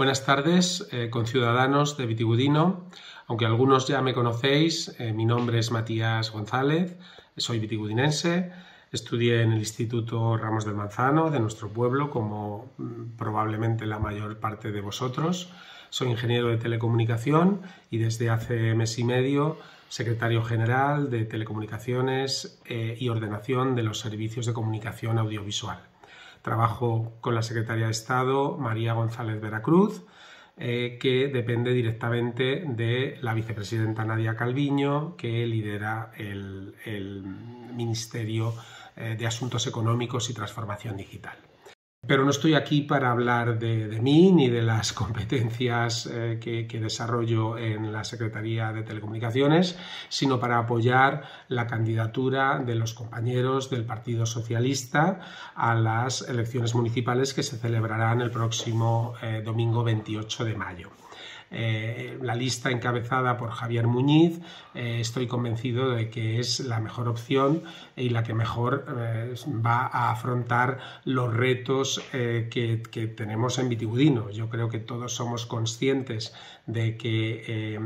Buenas tardes, eh, conciudadanos de Vitigudino. Aunque algunos ya me conocéis, eh, mi nombre es Matías González, soy vitigudinense, estudié en el Instituto Ramos del Manzano de nuestro pueblo, como mm, probablemente la mayor parte de vosotros. Soy ingeniero de telecomunicación y desde hace mes y medio secretario general de Telecomunicaciones eh, y Ordenación de los Servicios de Comunicación Audiovisual. Trabajo con la secretaria de Estado, María González Veracruz, eh, que depende directamente de la vicepresidenta Nadia Calviño, que lidera el Ministerio eh, de Asuntos Económicos y Transformación Digital pero no estoy aquí para hablar de, mí ni de las competencias eh, que, desarrollo en la Secretaría de Telecomunicaciones, sino para apoyar la candidatura de los compañeros del Partido Socialista a las elecciones municipales que se celebrarán el próximo eh, domingo 28 de mayo. Eh, la lista encabezada por Javier Muñiz, eh, estoy convencido de que es la mejor opción y la que mejor eh, va a afrontar los retos que, tenemos en Vitigudino. Yo creo que todos somos conscientes de que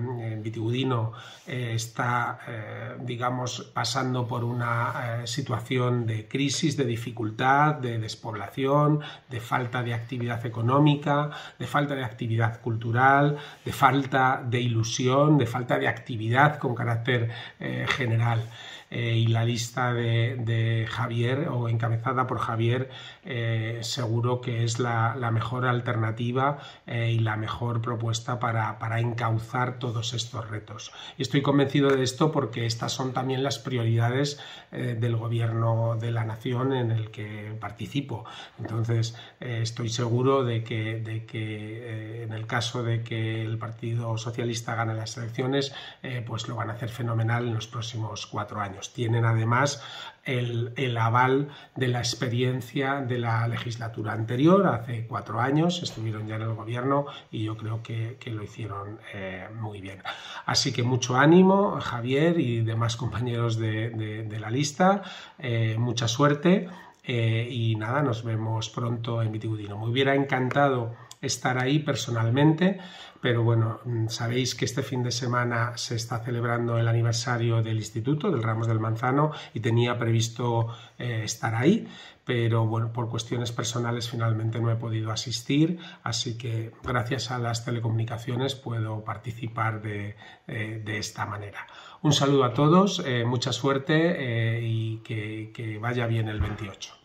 Vitigudino está, digamos, pasando por una situación de crisis, de dificultad, de despoblación, de falta de actividad económica, de falta de actividad cultural, de falta de ilusión, de falta de actividad con carácter eh, general. Eh, y la lista de, Javier o encabezada por Javier eh, seguro que es la, mejor alternativa eh, y la mejor propuesta para, para, encauzar todos estos retos. estoy convencido de esto porque estas son también las prioridades del gobierno de la nación en el que participo. Entonces estoy seguro de que, de que en el caso de que el Partido Socialista gane las elecciones, pues lo van a hacer fenomenal en los próximos cuatro años. Pues tienen además el, aval de la experiencia de la legislatura anterior, hace cuatro años, estuvieron ya en el gobierno y yo creo que, lo hicieron eh, muy bien. Así que mucho ánimo, Javier y demás compañeros de, la lista, eh, mucha suerte eh, y nada, nos vemos pronto en Vitigudino. Me hubiera encantado estar ahí personalmente, pero bueno, mm, sabéis que este fin de semana se está celebrando el aniversario del instituto, del Ramos del Manzano, y tenía previsto eh, estar ahí, pero bueno, por cuestiones personales finalmente no he podido asistir, así que gracias a las telecomunicaciones puedo participar de, eh, esta manera. Un saludo a todos, eh, mucha suerte y que vaya bien el 28.